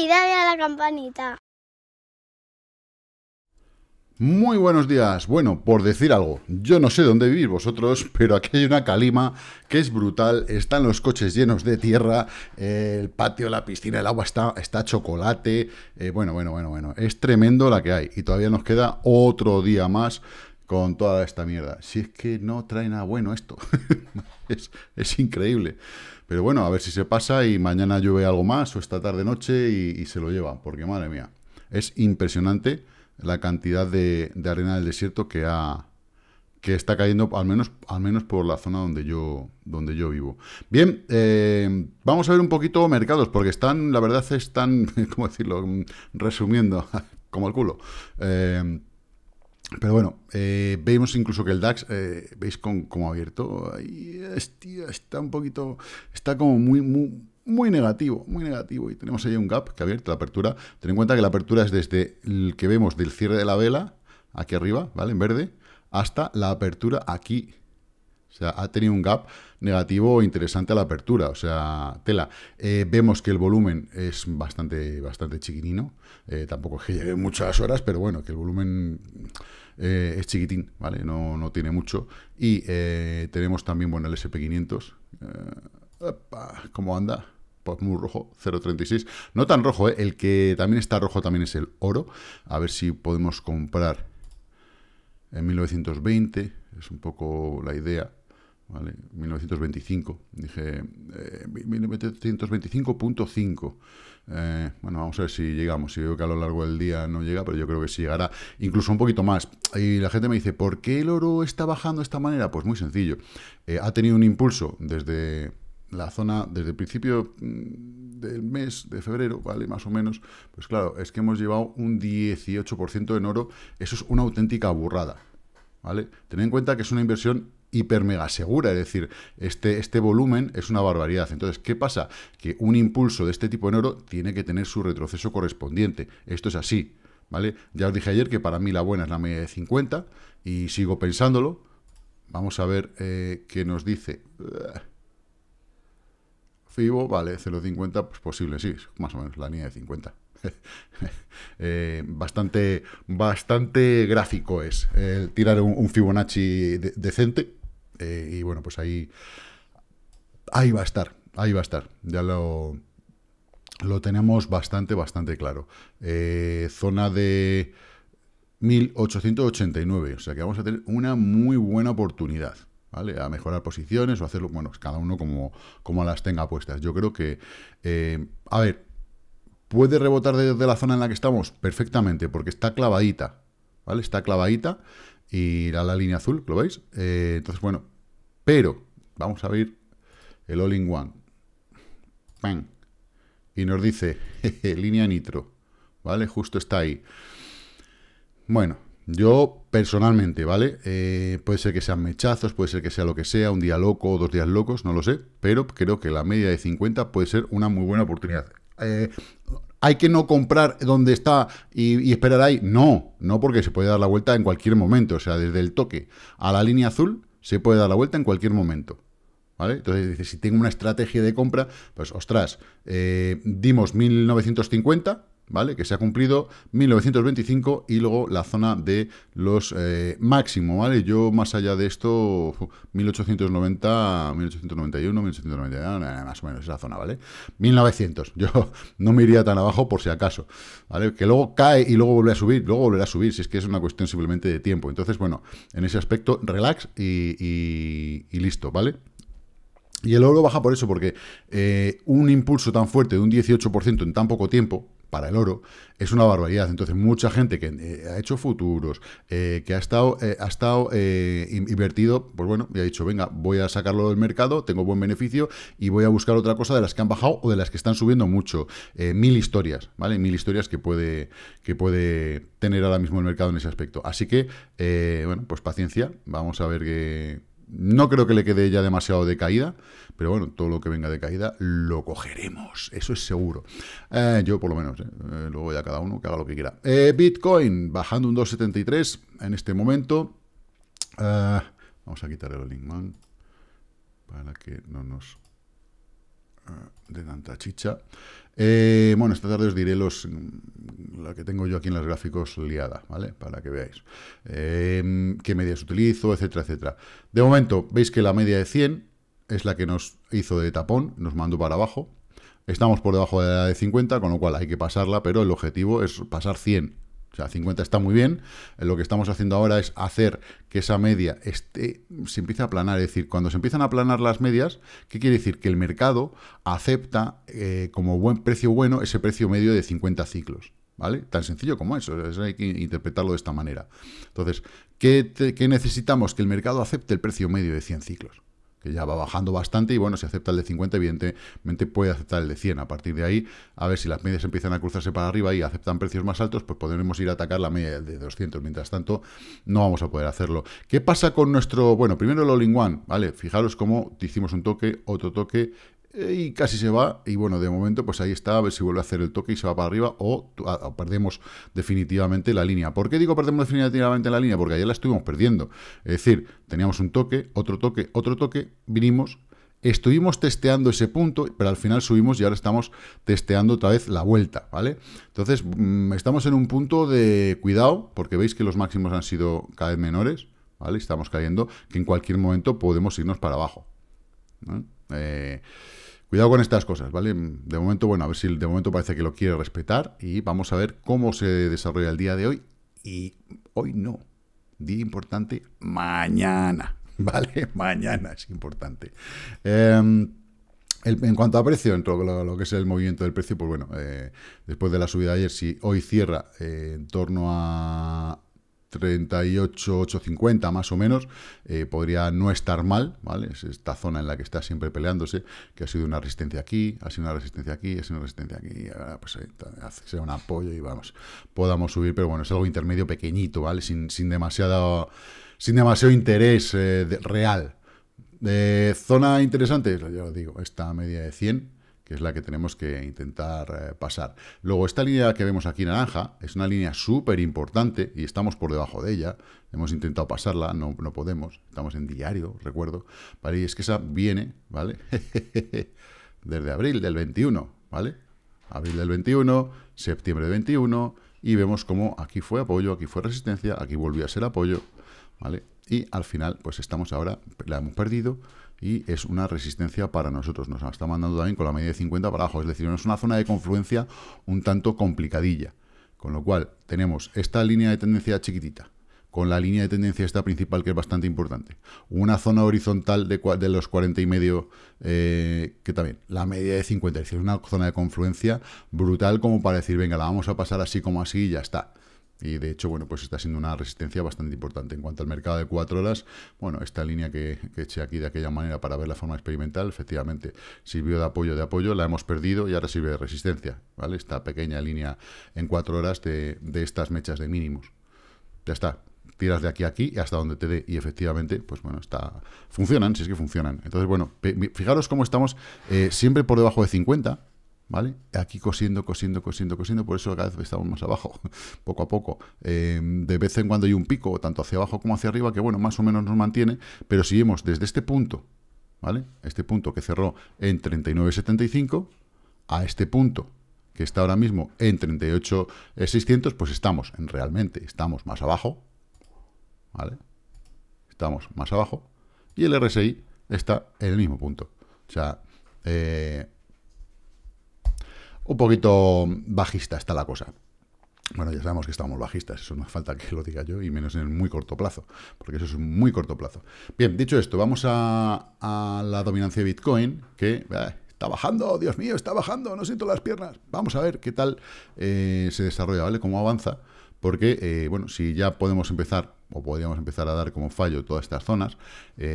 y dale a la campanita. Muy buenos días. Bueno, por decir algo, yo no sé dónde vivís vosotros, pero aquí hay una calima que es brutal. Están los coches llenos de tierra, el patio, la piscina, el agua está, está chocolate. Eh, bueno, bueno, bueno, bueno. Es tremendo la que hay. Y todavía nos queda otro día más con toda esta mierda. Si es que no trae nada bueno esto. es, increíble. Pero bueno, a ver si se pasa y mañana llueve algo más o esta tarde noche y, se lo lleva... Porque madre mía, es impresionante la cantidad de, arena del desierto que ha que está cayendo al menos al menos por la zona donde yo donde yo vivo bien eh, vamos a ver un poquito mercados porque están la verdad están cómo decirlo mm, resumiendo como el culo eh, pero bueno, eh, vemos incluso que el DAX, eh, veis cómo ha abierto, Ahí, este está un poquito, está como muy, muy, negativo, muy negativo. Y tenemos ahí un gap que ha abierto la apertura. Ten en cuenta que la apertura es desde el que vemos del cierre de la vela, aquí arriba, ¿vale? En verde, hasta la apertura aquí o sea, ha tenido un gap negativo interesante a la apertura. O sea, tela. Eh, vemos que el volumen es bastante, bastante chiquitino. Eh, tampoco es que lleve muchas horas, pero bueno, que el volumen eh, es chiquitín, ¿vale? No, no tiene mucho. Y tenemos también, bueno, el SP500. ¿Cómo anda? Pues muy rojo, 0.36. No tan rojo, El que también está rojo también es el oro. A ver si podemos comprar en 1920. Es un poco la idea ¿vale? 1925, dije 1925.5. Eh, eh, bueno, vamos a ver si llegamos, si veo que a lo largo del día no llega, pero yo creo que sí llegará, incluso un poquito más. Y la gente me dice, ¿por qué el oro está bajando de esta manera? Pues muy sencillo, eh, ha tenido un impulso desde la zona desde el principio mm, del mes de febrero, ¿vale? Más o menos, pues claro, es que hemos llevado un 18% en oro, eso es una auténtica burrada, ¿vale? Tened en cuenta que es una inversión hiper mega segura, es decir, este, este volumen es una barbaridad. Entonces, ¿qué pasa? Que un impulso de este tipo en oro tiene que tener su retroceso correspondiente. Esto es así, ¿vale? Ya os dije ayer que para mí la buena es la media de 50 y sigo pensándolo. Vamos a ver eh, qué nos dice. Fibo, vale, 0.50, pues posible, sí, más o menos la línea de 50. Eh, bastante, bastante gráfico es tirar un, Fibonacci decente. Eh, y bueno, pues ahí, ahí va a estar, ahí va a estar. Ya lo, lo tenemos bastante, bastante claro. Eh, zona de 1889, o sea que vamos a tener una muy buena oportunidad. ¿Vale? A mejorar posiciones o hacerlo, bueno, cada uno como, como las tenga puestas. Yo creo que, eh, a ver, ¿puede rebotar desde la zona en la que estamos? Perfectamente, porque está clavadita, ¿vale? Está clavadita, y la, la línea azul, ¿lo veis? Eh, entonces, bueno, pero vamos a abrir el all-in-one. Y nos dice, línea nitro, ¿vale? Justo está ahí. Bueno, yo personalmente, ¿vale? Eh, puede ser que sean mechazos, puede ser que sea lo que sea, un día loco o dos días locos, no lo sé, pero creo que la media de 50 puede ser una muy buena oportunidad. Eh, hay que no comprar donde está y, esperar ahí. No, no porque se puede dar la vuelta en cualquier momento. O sea, desde el toque a la línea azul se puede dar la vuelta en cualquier momento. ¿Vale? Entonces dice, si tengo una estrategia de compra, pues ostras, eh, dimos 1950, ¿vale? Que se ha cumplido 1925 y luego la zona de los máximos eh, máximo, ¿vale? Yo más allá de esto, 1890, 1891, 1890, más o menos esa zona, ¿vale? 1900, yo no me iría tan abajo por si acaso, ¿vale? Que luego cae y luego vuelve a subir, luego volverá a subir, si es que es una cuestión simplemente de tiempo. Entonces, bueno, en ese aspecto, relax y, listo, ¿vale? Y el oro baja por eso, porque eh, un impulso tan fuerte de un 18% en tan poco tiempo, para el oro, es una barbaridad. Entonces, mucha gente que eh, ha hecho futuros, eh, que ha estado, eh, ha estado invertido, pues bueno, ya ha dicho, venga, voy a sacarlo del mercado, tengo buen beneficio y voy a buscar otra cosa de las que han bajado o de las que están subiendo mucho. mil historias, ¿vale? Mil historias que puede, que puede tener ahora mismo el mercado en ese aspecto. Así que, bueno, pues paciencia, vamos a ver qué no creo que le quede ya demasiado de caída, pero bueno, todo lo que venga de caída lo cogeremos, eso es seguro. Eh, yo por lo menos, eh, eh, luego ya cada uno que haga lo que quiera. Bitcoin bajando un 2,73 en este momento. vamos a quitar el man para que no nos tanta chicha. Eh, bueno, esta tarde os diré los la que tengo yo aquí en los gráficos liada, ¿vale? Para que veáis eh, qué medias utilizo, etcétera, etcétera. De momento, veis que la media de 100 es la que nos hizo de tapón, nos mandó para abajo. Estamos por debajo de la de 50, con lo cual hay que pasarla, pero el objetivo es pasar 100 o sea, 50 está muy bien. Eh, lo que estamos haciendo ahora es hacer que esa media esté, se empiece a aplanar. Es decir, cuando se empiezan a aplanar las medias, ¿qué quiere decir? Que el mercado acepta eh, como buen precio bueno ese precio medio de 50 ciclos. ¿Vale? Tan sencillo como eso, hay que interpretarlo de esta manera. Entonces, ¿qué, ¿qué necesitamos? Que el mercado acepte el precio medio de 100 ciclos que ya va bajando bastante y bueno, si acepta el de 50, evidentemente puede aceptar el de 100. A partir de ahí, a ver si las medias empiezan a cruzarse para arriba y aceptan precios más altos, pues podremos ir a atacar la media de 200. Mientras tanto, no vamos a poder hacerlo. ¿Qué pasa con nuestro, bueno, primero el all-in-one, ¿vale? Fijaros cómo hicimos un toque, otro toque y casi se va, y bueno, de momento pues ahí está, a ver si vuelve a hacer el toque y se va para arriba o, perdemos definitivamente la línea. ¿Por qué digo perdemos definitivamente la línea? Porque ayer la estuvimos perdiendo, es decir, teníamos un toque, otro toque, otro toque, vinimos, estuvimos testeando ese punto, pero al final subimos y ahora estamos testeando otra vez la vuelta, ¿vale? Entonces mm, estamos en un punto de cuidado, porque veis que los máximos han sido cada vez menores, ¿vale? Estamos cayendo, que en cualquier momento podemos irnos para abajo. Eh, cuidado con estas cosas, ¿vale? De momento, bueno, a ver si de momento parece que lo quiere respetar y vamos a ver cómo se desarrolla el día de hoy. Y hoy no, día importante, mañana, ¿vale? Mañana es importante. Em, en cuanto a precio, en todo lo, que es el movimiento del precio, pues bueno, eh, después de la subida ayer, si hoy cierra eh, en torno a 38,850 más o menos, eh, podría no estar mal, ¿vale? Es esta zona en la que está siempre peleándose, que ha sido una resistencia aquí, ha sido una resistencia aquí, ha sido una resistencia aquí, y ahora pues sea un apoyo y vamos, podamos subir, pero bueno, es algo intermedio pequeñito, ¿vale? Sin, sin, demasiado, sin demasiado interés eh, real. De zona interesante, yo lo digo, esta media de 100, que es la que tenemos que intentar eh, pasar. Luego, esta línea que vemos aquí naranja es una línea súper importante y estamos por debajo de ella. Hemos intentado pasarla, no, no podemos. Estamos en diario, recuerdo. Vale, y es que esa viene, ¿vale? Desde abril del 21, ¿vale? Abril del 21, septiembre del 21, y vemos cómo aquí fue apoyo, aquí fue resistencia, aquí volvió a ser apoyo, ¿vale? Y al final, pues estamos ahora, la hemos perdido, y es una resistencia para nosotros. Nos está mandando también con la media de 50 para abajo, es decir, es una zona de confluencia un tanto complicadilla. Con lo cual, tenemos esta línea de tendencia chiquitita, con la línea de tendencia esta principal que es bastante importante. Una zona horizontal de, los 40 y medio, eh, que también, la media de 50, es decir, una zona de confluencia brutal como para decir, venga, la vamos a pasar así como así y ya está. Y de hecho, bueno, pues está siendo una resistencia bastante importante. En cuanto al mercado de cuatro horas, bueno, esta línea que, eché aquí de aquella manera para ver la forma experimental, efectivamente sirvió de apoyo, de apoyo, la hemos perdido y ahora sirve de resistencia, ¿vale? Esta pequeña línea en cuatro horas de, de estas mechas de mínimos. Ya está, tiras de aquí a aquí y hasta donde te dé. Y efectivamente, pues bueno, está funcionan, si es que funcionan. Entonces, bueno, fijaros cómo estamos eh, siempre por debajo de 50, ¿vale? Aquí cosiendo, cosiendo, cosiendo, cosiendo, por eso cada vez estamos más abajo, poco a poco. Em, de vez en cuando hay un pico, tanto hacia abajo como hacia arriba, que bueno, más o menos nos mantiene, pero si vemos desde este punto, ¿vale? Este punto que cerró en 39.75 a este punto que está ahora mismo en 38.600, eh, pues estamos, en, realmente, estamos más abajo, ¿vale? Estamos más abajo y el RSI está en el mismo punto. O sea, eh, un poquito bajista está la cosa. Bueno, ya sabemos que estamos bajistas, eso no falta que lo diga yo, y menos en el muy corto plazo, porque eso es muy corto plazo. Bien, dicho esto, vamos a, la dominancia de Bitcoin, que eh, está bajando, Dios mío, está bajando, no siento las piernas. Vamos a ver qué tal eh, se desarrolla, ¿vale? Cómo avanza, porque, eh, bueno, si ya podemos empezar, o podríamos empezar a dar como fallo todas estas zonas,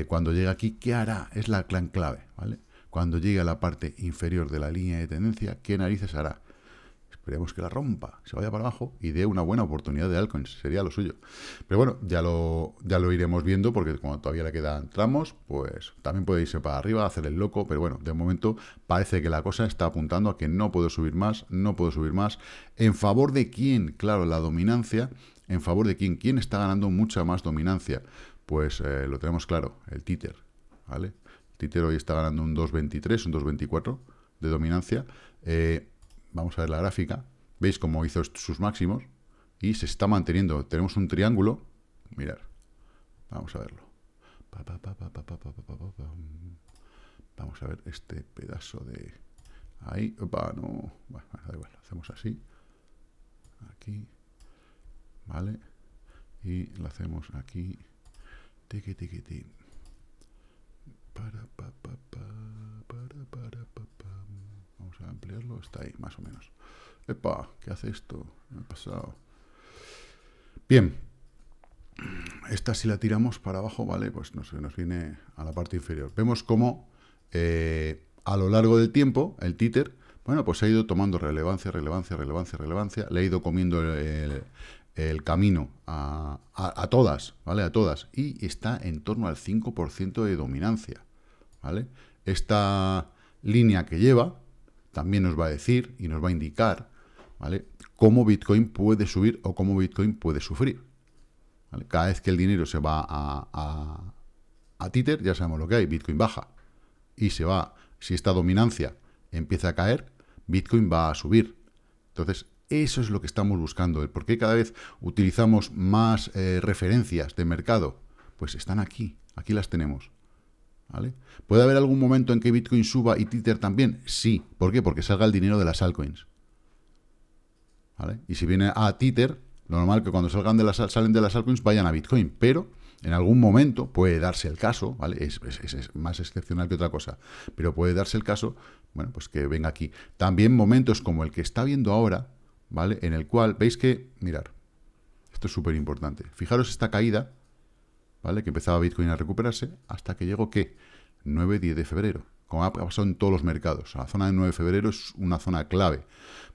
cuando llegue aquí, ¿qué hará? Es la clan clave, ¿vale? Cuando llegue a la parte inferior de la línea de tendencia, ¿qué narices hará? Esperemos que la rompa, se vaya para abajo y dé una buena oportunidad de altcoins. Sería lo suyo. Pero bueno, ya lo, ya lo iremos viendo porque cuando todavía le quedan tramos, pues también puede irse para arriba, hacer el loco. Pero bueno, de momento parece que la cosa está apuntando a que no puedo subir más, no puedo subir más. ¿En favor de quién? Claro, la dominancia. ¿En favor de quién? ¿Quién está ganando mucha más dominancia? Pues eh, lo tenemos claro, el títer. ¿Vale? Y hoy está ganando un 2.23, un 2.24 de dominancia. Eh, vamos a ver la gráfica. ¿Veis cómo hizo sus máximos? Y se está manteniendo. Tenemos un triángulo. Mirar. Vamos a verlo. Vamos a ver este pedazo de... Ahí. Opa, no. Bueno, Hacemos así. Aquí. Vale. Y lo hacemos aquí. Tiqui, Vamos a ampliarlo. Está ahí, más o menos. Epa, ¿qué hace esto? Me ha pasado. Bien. Esta si la tiramos para abajo, vale, pues nos viene a la parte inferior. Vemos cómo eh, a lo largo del tiempo el títer, bueno, pues ha ido tomando relevancia, relevancia, relevancia, relevancia. Le ha ido comiendo el, el camino a, todas, ¿vale? A todas. Y está en torno al 5% de dominancia, ¿vale? Esta línea que lleva también nos va a decir y nos va a indicar, ¿vale? Cómo Bitcoin puede subir o cómo Bitcoin puede sufrir. Cada vez que el dinero se va a, a, a títer, ya sabemos lo que hay, Bitcoin baja. Y se va, si esta dominancia empieza a caer, Bitcoin va a subir. Entonces, eso es lo que estamos buscando. por qué cada vez utilizamos más eh, referencias de mercado. Pues están aquí, aquí las tenemos. ¿Vale? ¿Puede haber algún momento en que Bitcoin suba y Tether también? Sí. ¿Por qué? Porque salga el dinero de las altcoins. ¿Vale? Y si viene a Tether, lo normal que cuando salgan de las, salen de las altcoins vayan a Bitcoin. Pero en algún momento puede darse el caso, ¿vale? Es, es, más excepcional que otra cosa, pero puede darse el caso, bueno, pues que venga aquí. También momentos como el que está viendo ahora, ¿vale? En el cual, veis que, mirar, esto es súper importante. Fijaros esta caída, ¿vale? Que empezaba Bitcoin a recuperarse hasta que llegó, ¿qué? 9, 10 de febrero. Como ha pasado en todos los mercados. La zona de 9 de febrero es una zona clave,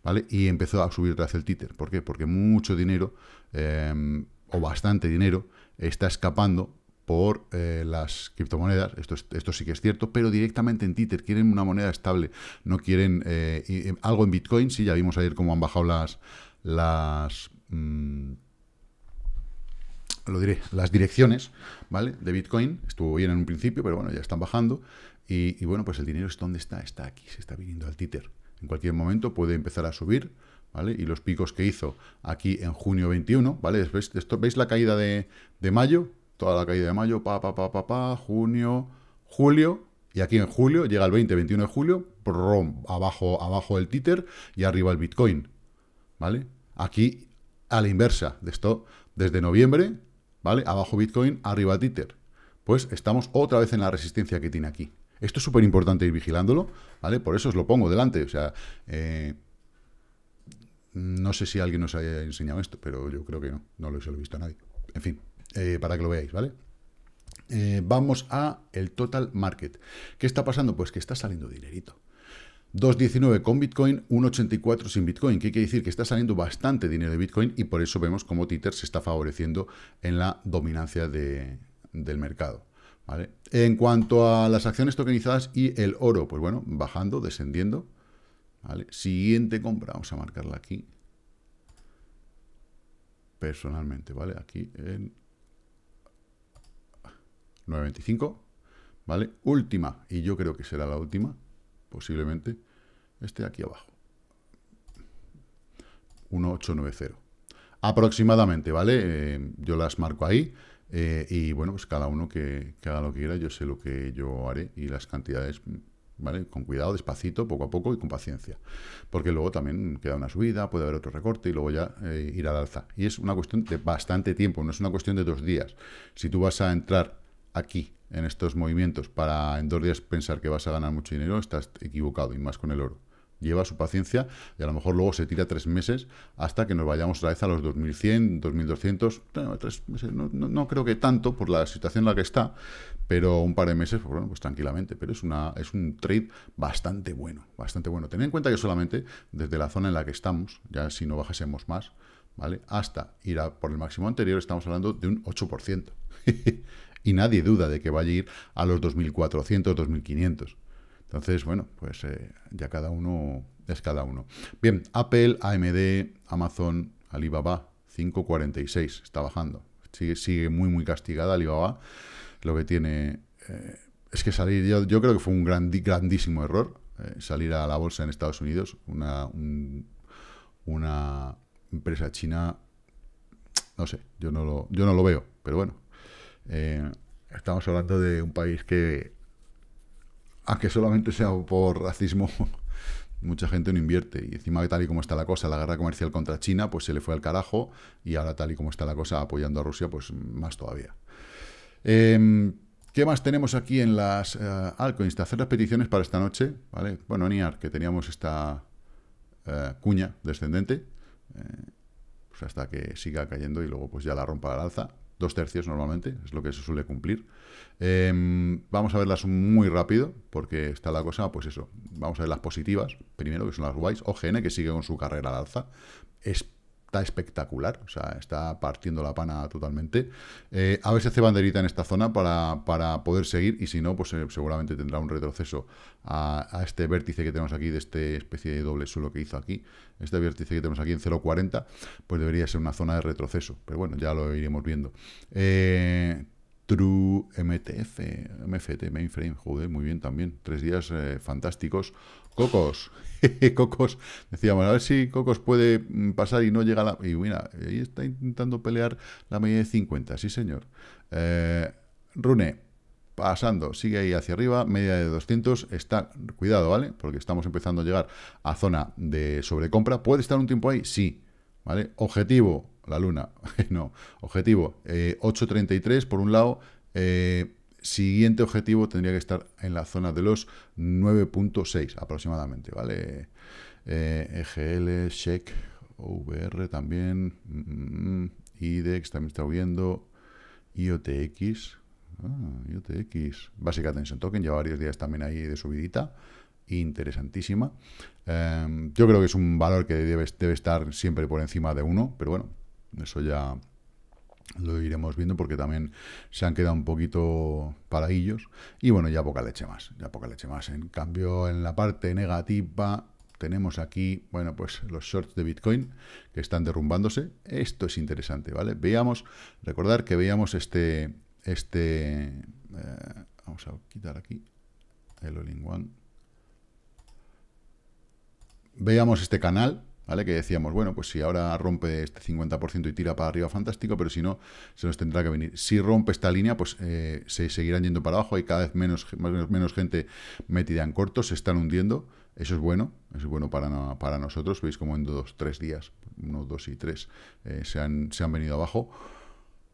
¿vale? Y empezó a subir tras el títer. ¿Por qué? Porque mucho dinero, eh, o bastante dinero, está escapando por eh, las criptomonedas, esto, esto sí que es cierto, pero directamente en Tether quieren una moneda estable, no quieren eh, em, algo en Bitcoin, sí, ya vimos ayer cómo han bajado las, las mm, lo diré, las direcciones, ¿vale? De Bitcoin, estuvo bien en un principio, pero bueno, ya están bajando, y, bueno, pues el dinero es donde está, está aquí, se está viniendo al Tether, en cualquier momento puede empezar a subir, ¿Vale? Y los picos que hizo aquí en junio 21, ¿vale? esto, ¿Veis la caída de, de mayo? toda la caída de mayo, pa, pa, pa, pa, pa, junio, julio, y aquí en julio, llega el 20, 21 de julio, prom, abajo, abajo el títer y arriba el Bitcoin, ¿vale? Aquí a la inversa, de esto desde noviembre, ¿vale? Abajo Bitcoin, arriba títer. Pues estamos otra vez en la resistencia que tiene aquí. Esto es súper importante ir vigilándolo, ¿vale? Por eso os lo pongo delante, o sea... Eh, no sé si alguien nos haya enseñado esto, pero yo creo que no. No lo he visto a nadie. En fin, eh, para que lo veáis, ¿vale? Eh, vamos a el total market. ¿Qué está pasando? Pues que está saliendo dinerito. 2.19 con Bitcoin, 1.84 sin Bitcoin. ¿Qué quiere decir? Que está saliendo bastante dinero de Bitcoin y por eso vemos cómo Tether se está favoreciendo en la dominancia del mercado. ¿vale? En cuanto a las acciones tokenizadas y el oro, pues bueno, bajando, descendiendo. ¿vale? Siguiente compra, vamos a marcarla aquí. Personalmente, ¿vale? Aquí en 9.25, ¿vale? Última, y yo creo que será la última, posiblemente, este aquí abajo. 1.890. Aproximadamente, ¿vale? Eh, yo las marco ahí. Eh, y bueno, pues cada uno que, haga lo que quiera, yo sé lo que yo haré y las cantidades, ¿vale? Con cuidado, despacito, poco a poco y con paciencia. Porque luego también queda una subida, puede haber otro recorte y luego ya eh, ir al alza. Y es una cuestión de bastante tiempo, no es una cuestión de dos días. Si tú vas a entrar aquí, en estos movimientos, para en dos días pensar que vas a ganar mucho dinero, estás equivocado y más con el oro. Lleva su paciencia y a lo mejor luego se tira tres meses hasta que nos vayamos otra vez a los 2100, 2200. no, creo que tanto por la situación en la que está, pero un par de meses, pues, bueno, pues tranquilamente. Pero es, una, es un trade bastante bueno, bastante bueno. ten en cuenta que solamente desde la zona en la que estamos, ya si no bajásemos más, ¿vale? Hasta ir por el máximo anterior, estamos hablando de un 8%. y nadie duda de que va a ir a los 2.400, 2.500. Entonces, bueno, pues eh, ya cada uno es cada uno. Bien, Apple, AMD, Amazon, Alibaba, 5.46, está bajando. Sigue, muy, muy castigada Alibaba. Lo que tiene... Eh, es que salir, yo, creo que fue un grandísimo error eh, salir a la bolsa en Estados Unidos, una, una empresa china, no sé, yo no lo, yo no lo veo, pero bueno, eh, estamos hablando de un país que, aunque solamente sea por racismo, mucha gente no invierte. Y encima, tal y como está la cosa, la guerra comercial contra China, pues se le fue al carajo. Y ahora, tal y como está la cosa, apoyando a Rusia, pues más todavía. Em, ¿Qué más tenemos aquí en las Alcoins? Eh, altcoins? Hacer las peticiones para esta noche, ¿vale? Bueno, NIAR, que teníamos esta eh, cuña descendente, pues hasta que siga cayendo y luego pues ya la rompa la alza, dos tercios normalmente, es lo que se suele cumplir. Em, vamos a verlas muy rápido, porque está la cosa, pues eso, vamos a ver las positivas, primero, que son las guays, OGN, que sigue con su carrera al alza, está espectacular, o sea, está partiendo la pana totalmente. Eh, a ver si hace banderita en esta zona para, poder seguir y si no, pues eh, seguramente tendrá un retroceso a, este vértice que tenemos aquí, de este especie de doble suelo que hizo aquí, este vértice que tenemos aquí en 0.40, pues debería ser una zona de retroceso, pero bueno, ya lo iremos viendo. Eh, True MTF, MFT, Mainframe, joder, muy bien también. Tres días fantásticos. Cocos. Cocos, decíamos, a ver si Cocos puede mm, pasar y no llega a la... Y mira, ahí está intentando pelear la media de 50, sí señor. Eh, Rune, pasando, sigue ahí hacia arriba, media de 200, está, cuidado, ¿vale? Porque estamos empezando a llegar a zona de sobrecompra. ¿Puede estar un tiempo ahí? Sí, ¿vale? Objetivo, la luna, no, objetivo, 8.33 eh, por un lado, eh, siguiente objetivo tendría que estar en la zona de los 9.6 aproximadamente, ¿vale? EGL, eh, e SHEC, VR también, mm, mm, IDEX también está viendo, IOTX, ah, IOTX, Básica en Token, lleva varios días también ahí de subidita, interesantísima. Em, yo creo que es un valor que debe, debe estar siempre por encima de uno, pero bueno, eso ya lo iremos viendo porque también se han quedado un poquito paradillos. Y bueno, ya poca leche más, ya poca leche más. En cambio, en la parte negativa tenemos aquí, bueno, pues los shorts de Bitcoin que están derrumbándose. Esto es interesante, ¿vale? Veamos, recordar que veíamos este, este, eh, vamos a quitar aquí el all one. Veíamos este canal, que decíamos, bueno, pues si ahora rompe este 50% y tira para arriba, fantástico, pero si no, se nos tendrá que venir. Si rompe esta línea, pues eh, se seguirán yendo para abajo, hay cada vez menos, menos, gente metida en corto, se están hundiendo, eso es bueno, es bueno para, para nosotros, veis como en dos, tres días, uno, dos y tres, eh, se, han, se han venido abajo.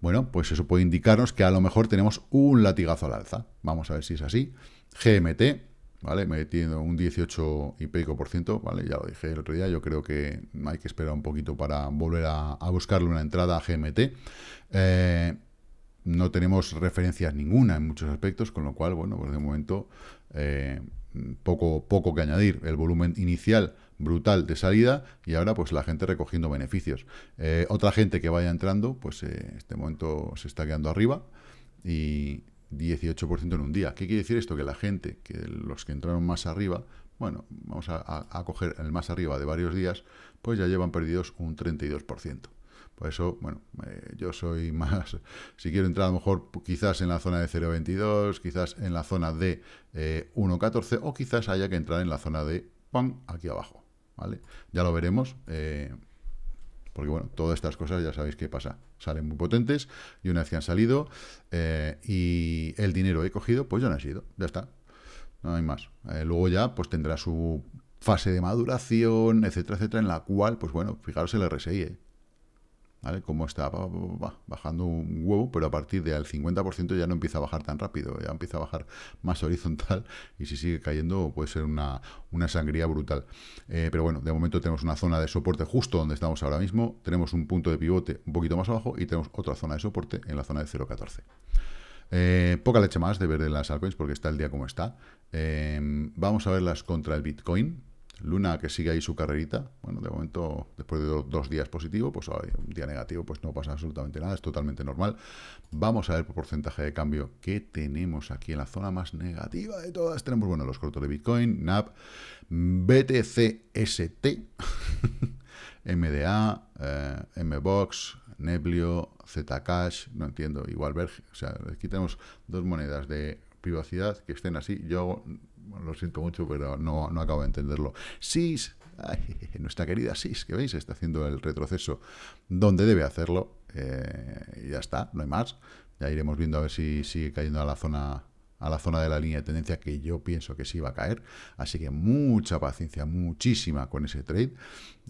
Bueno, pues eso puede indicarnos que a lo mejor tenemos un latigazo al alza. Vamos a ver si es así. GMT, ¿vale? Metiendo un 18 y pico por ciento, ¿vale? Ya lo dije el otro día, yo creo que hay que esperar un poquito para volver a, buscarle una entrada a GMT. Eh, no tenemos referencias ninguna en muchos aspectos, con lo cual, bueno, pues de momento eh, poco, poco que añadir. El volumen inicial brutal de salida y ahora pues la gente recogiendo beneficios. Eh, otra gente que vaya entrando, pues en este momento se está quedando arriba y 18% en un día. ¿Qué quiere decir esto? Que la gente, que los que entraron más arriba, bueno, vamos a, coger el más arriba de varios días, pues ya llevan perdidos un 32%. Por eso, bueno, eh, yo soy más, si quiero entrar a lo mejor quizás en la zona de 0.22, quizás en la zona de 1.14 eh, o quizás haya que entrar en la zona de ¡pam! aquí abajo, ¿vale? Ya lo veremos, eh, porque bueno, todas estas cosas ya sabéis qué pasa salen muy potentes, y una vez que han salido eh, y el dinero he cogido, pues ya no he sido, ya está, no hay más. Eh, luego ya pues tendrá su fase de maduración, etcétera, etcétera, en la cual, pues bueno, fijaros el RSI, ¿eh? ¿vale? Como está bajando un huevo, pero a partir del 50% ya no empieza a bajar tan rápido, ya empieza a bajar más horizontal y si sigue cayendo puede ser una, sangría brutal. Eh, pero bueno, de momento tenemos una zona de soporte justo donde estamos ahora mismo, tenemos un punto de pivote un poquito más abajo y tenemos otra zona de soporte en la zona de 0.14. Eh, poca leche más de ver en las altcoins porque está el día como está. Eh, vamos a verlas contra el Bitcoin. Luna, que sigue ahí su carrerita, bueno, de momento, después de dos días positivo, pues un día negativo, pues no pasa absolutamente nada, es totalmente normal. Vamos a ver por porcentaje de cambio que tenemos aquí en la zona más negativa de todas. Tenemos, bueno, los cortos de Bitcoin, NAP, BTCST, MDA, eh, MBOX, Neblio, Zcash, no entiendo, igual o sea, aquí tenemos dos monedas de privacidad que estén así. Yo lo siento mucho, pero no, acabo de entenderlo. SIS, nuestra querida SIS, que veis, está haciendo el retroceso donde debe hacerlo. y eh, ya está, no hay más. Ya iremos viendo a ver si sigue cayendo a la zona a la zona de la línea de tendencia que yo pienso que sí va a caer. Así que mucha paciencia, muchísima con ese trade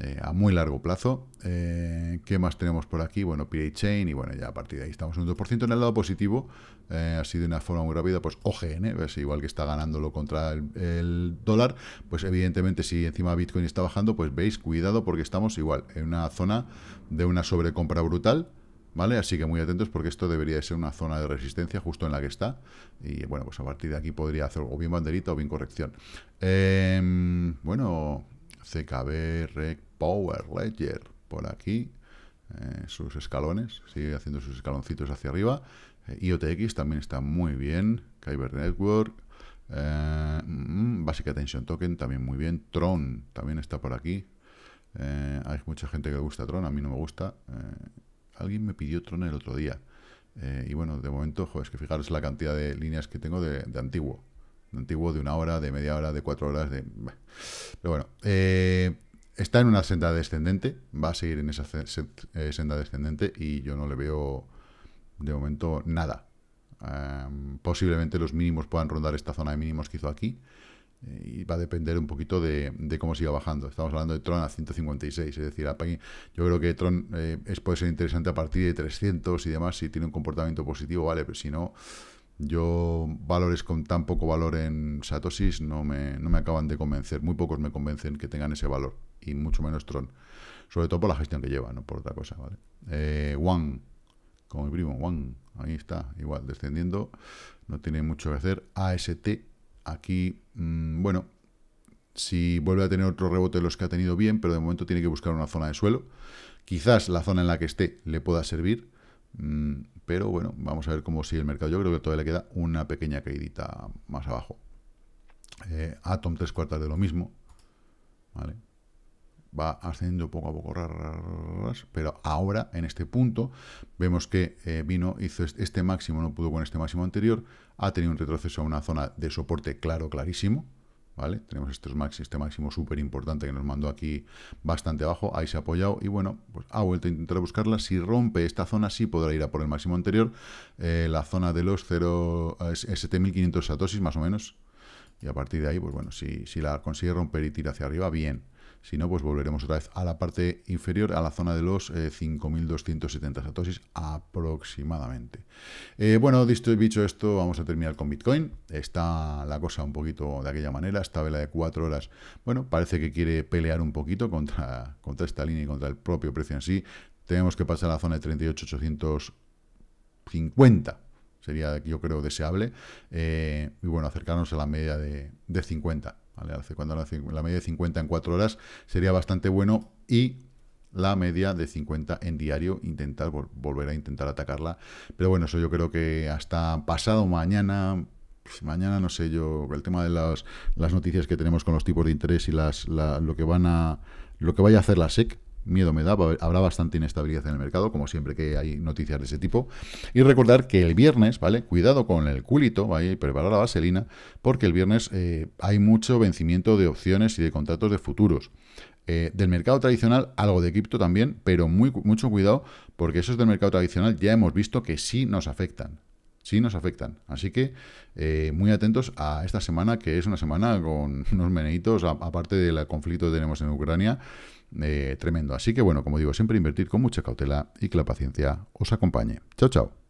eh, a muy largo plazo. Eh, ¿Qué más tenemos por aquí? Bueno, Pirate Chain y bueno, ya a partir de ahí estamos un 2% en el lado positivo. Eh, ha así de una forma muy rápida, pues OGN, igual que está ganándolo contra el, el, dólar, pues evidentemente si encima Bitcoin está bajando, pues veis, cuidado porque estamos igual en una zona de una sobrecompra brutal ¿vale? Así que muy atentos porque esto debería ser una zona de resistencia justo en la que está. Y bueno, pues a partir de aquí podría hacer o bien banderita o bien corrección. Em, bueno, CKB, Power, Ledger, por aquí. Eh, sus escalones, sigue haciendo sus escaloncitos hacia arriba. Eh, IOTX también está muy bien. Kyber Network. Eh, mm, Basic Attention Token también muy bien. Tron también está por aquí. hay mucha gente que le gusta Tron, a mí no me gusta Alguien me pidió Tron el otro día. Eh, y bueno, de momento, joder, es que fijaros la cantidad de líneas que tengo de, de, antiguo. De antiguo, de una hora, de media hora, de cuatro horas, de... Pero bueno, eh, está en una senda descendente, va a seguir en esa eh, senda descendente y yo no le veo de momento nada. Em, posiblemente los mínimos puedan rondar esta zona de mínimos que hizo aquí, eh, y va a depender un poquito de, de, cómo siga bajando. Estamos hablando de Tron a 156, es decir, yo creo que Tron eh, puede ser interesante a partir de 300 y demás, si tiene un comportamiento positivo, vale, pero si no, yo valores con tan poco valor en Satosis no me, no me acaban de convencer, muy pocos me convencen que tengan ese valor, y mucho menos Tron, sobre todo por la gestión que lleva, no por otra cosa, ¿vale? Eh, One, como mi primo, One, ahí está, igual, descendiendo, no tiene mucho que hacer, AST, Aquí, mm, bueno, si vuelve a tener otro rebote de los que ha tenido bien, pero de momento tiene que buscar una zona de suelo. Quizás la zona en la que esté le pueda servir, mm, pero bueno, vamos a ver cómo sigue el mercado. Yo creo que todavía le queda una pequeña caidita más abajo. Eh, Atom tres cuartas de lo mismo, ¿vale? va ascendiendo poco a poco, pero ahora, en este punto, vemos que eh, vino, hizo este máximo, no pudo con este máximo anterior, ha tenido un retroceso a una zona de soporte claro, clarísimo, ¿vale? Tenemos este máximo súper importante que nos mandó aquí bastante abajo, ahí se ha apoyado y bueno, pues ha vuelto a intentar buscarla. Si rompe esta zona, sí podrá ir a por el máximo anterior, eh, la zona de los 0, 7500 satosis más o menos. Y a partir de ahí, pues bueno, si, si la consigue romper y tira hacia arriba, bien. Si no, pues volveremos otra vez a la parte inferior, a la zona de los 5.270 eh, satosis aproximadamente. Eh, bueno, dicho, dicho esto, vamos a terminar con Bitcoin. Está la cosa un poquito de aquella manera. Esta vela de 4 horas, bueno, parece que quiere pelear un poquito contra, contra esta línea y contra el propio precio en sí. Tenemos que pasar a la zona de 38.850 sería yo creo deseable, eh, y bueno, acercarnos a la media de, de 50. Cuando la, media de 50 en 4 horas sería bastante bueno y la media de 50 en diario, intentar volver a intentar atacarla. Pero bueno, eso yo creo que hasta pasado mañana, pues mañana no sé yo, el tema de las, noticias que tenemos con los tipos de interés y las, lo que van a lo que vaya a hacer la SEC, miedo me da, habrá bastante inestabilidad en el mercado, como siempre que hay noticias de ese tipo. Y recordar que el viernes, ¿vale? Cuidado con el culito, vaya y preparar la vaselina, porque el viernes eh, hay mucho vencimiento de opciones y de contratos de futuros. Eh, del mercado tradicional, algo de cripto también, pero muy, mucho cuidado, porque esos del mercado tradicional ya hemos visto que sí nos afectan sí nos afectan. Así que eh, muy atentos a esta semana, que es una semana con unos meneitos, aparte del conflicto que tenemos en Ucrania, eh, tremendo. Así que bueno, como digo, siempre invertir con mucha cautela y que la paciencia os acompañe. Chao, chao.